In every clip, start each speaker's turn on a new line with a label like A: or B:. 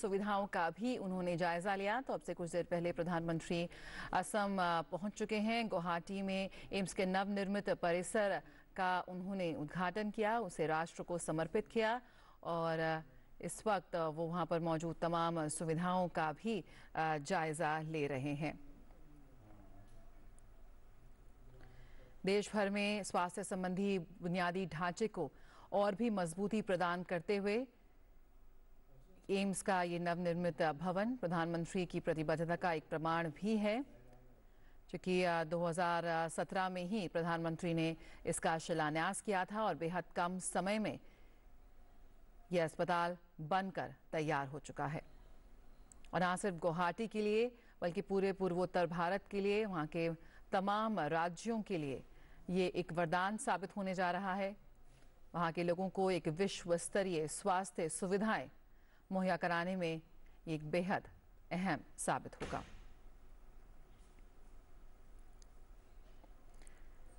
A: सुविधाओं का भी उन्होंने जायजा लिया तो अब से कुछ देर पहले प्रधानमंत्री असम पहुंच चुके हैं गुवाहाटी में एम्स के नवनिर्मित परिसर का उन्होंने उद्घाटन किया उसे राष्ट्र को समर्पित किया और इस वक्त वो वहां पर मौजूद तमाम सुविधाओं का भी जायजा ले रहे हैं देश भर में स्वास्थ्य संबंधी बुनियादी ढांचे को और भी मजबूती प्रदान करते हुए एम्स का ये नवनिर्मित भवन प्रधानमंत्री की प्रतिबद्धता का एक प्रमाण भी है चूँकि 2017 में ही प्रधानमंत्री ने इसका शिलान्यास किया था और बेहद कम समय में यह अस्पताल बनकर तैयार हो चुका है और ना सिर्फ गुवाहाटी के लिए बल्कि पूरे पूर्वोत्तर भारत के लिए वहाँ के तमाम राज्यों के लिए ये एक वरदान साबित होने जा रहा है वहाँ के लोगों को एक विश्व स्तरीय स्वास्थ्य सुविधाएं मुहैया कराने में ये बेहद अहम साबित होगा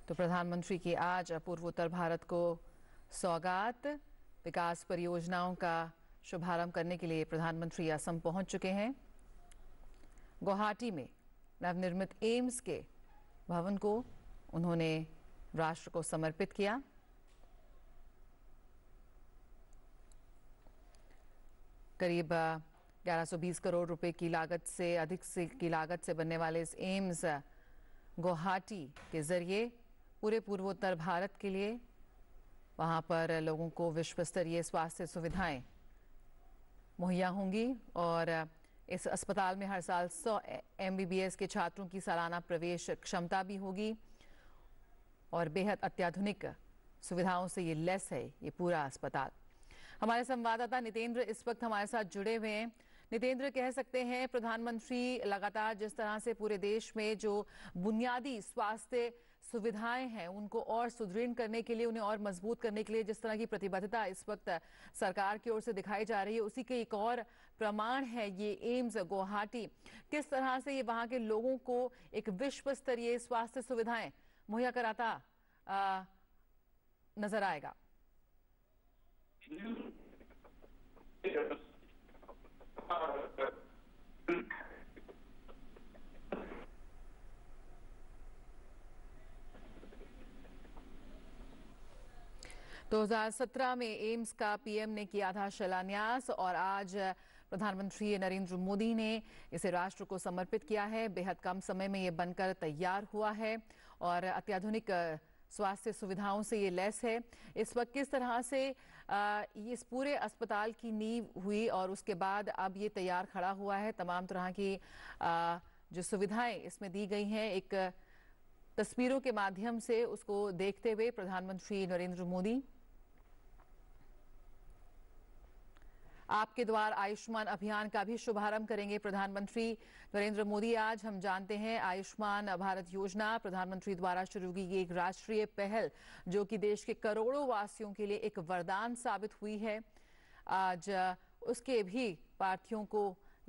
A: तो प्रधानमंत्री की आज पूर्वोत्तर भारत को सौगात विकास परियोजनाओं का शुभारंभ करने के लिए प्रधानमंत्री असम पहुंच चुके हैं गुवाहाटी में नवनिर्मित एम्स के भवन को उन्होंने राष्ट्र को समर्पित किया करीब 1120 करोड़ रुपए की लागत से अधिक से की लागत से बनने वाले इस एम्स गुवाहाटी के जरिए पूरे पूर्वोत्तर भारत के लिए वहां पर लोगों को विश्व स्तरीय स्वास्थ्य सुविधाएं मुहैया होंगी और इस अस्पताल में हर साल 100 एमबीबीएस के छात्रों की सालाना प्रवेश क्षमता भी होगी और बेहद अत्याधुनिक सुविधाओं से ये लेस है ये पूरा अस्पताल हमारे संवाददाता नितेंद्र इस वक्त हमारे साथ जुड़े हुए हैं नितेंद्र कह सकते हैं प्रधानमंत्री लगातार जिस तरह से पूरे देश में जो बुनियादी स्वास्थ्य सुविधाएं हैं उनको और सुदृढ़ करने के लिए उन्हें और मजबूत करने के लिए जिस तरह की प्रतिबद्धता इस वक्त सरकार की ओर से दिखाई जा रही है उसी के एक और प्रमाण है ये एम्स गुवाहाटी किस तरह से ये वहां के लोगों को एक विश्व स्तरीय स्वास्थ्य सुविधाएं मुहैया कराता आ, नजर आएगा 2017 में एम्स का पीएम ने किया था शिलान्यास और आज प्रधानमंत्री नरेंद्र मोदी ने इसे राष्ट्र को समर्पित किया है बेहद कम समय में ये बनकर तैयार हुआ है और अत्याधुनिक स्वास्थ्य सुविधाओं से ये लेस है इस वक्त किस तरह से आ, इस पूरे अस्पताल की नींव हुई और उसके बाद अब ये तैयार खड़ा हुआ है तमाम तरह की आ, जो सुविधाएं इसमें दी गई हैं एक तस्वीरों के माध्यम से उसको देखते हुए प्रधानमंत्री नरेंद्र मोदी आपके द्वार आयुष्मान अभियान का भी शुभारंभ करेंगे प्रधानमंत्री नरेंद्र मोदी आज हम जानते हैं आयुष्मान भारत योजना प्रधानमंत्री द्वारा शुरू की एक राष्ट्रीय पहल जो कि देश के करोड़ों वासियों के लिए एक वरदान साबित हुई है आज उसके भी पार्थियों को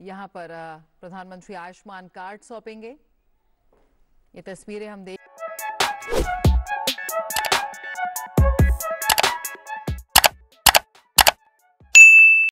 A: यहाँ पर प्रधानमंत्री आयुष्मान कार्ड सौंपेंगे ये तस्वीरें हम देख